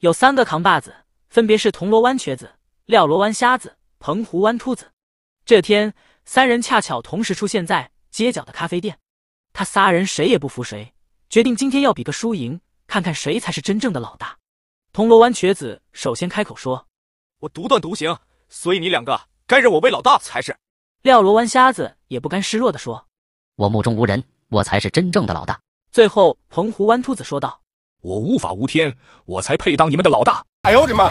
有三个扛把子，分别是铜锣湾瘸子、廖罗湾瞎子、澎湖湾秃子。这天，三人恰巧同时出现在街角的咖啡店。他仨人谁也不服谁，决定今天要比个输赢，看看谁才是真正的老大。铜锣湾瘸子首先开口说：“我独断独行，所以你两个该认我为老大才是。”廖罗湾瞎子也不甘示弱的说：“我目中无人，我才是真正的老大。”最后，澎湖湾秃子说道。我无法无天，我才配当你们的老大。哎呦，我的妈！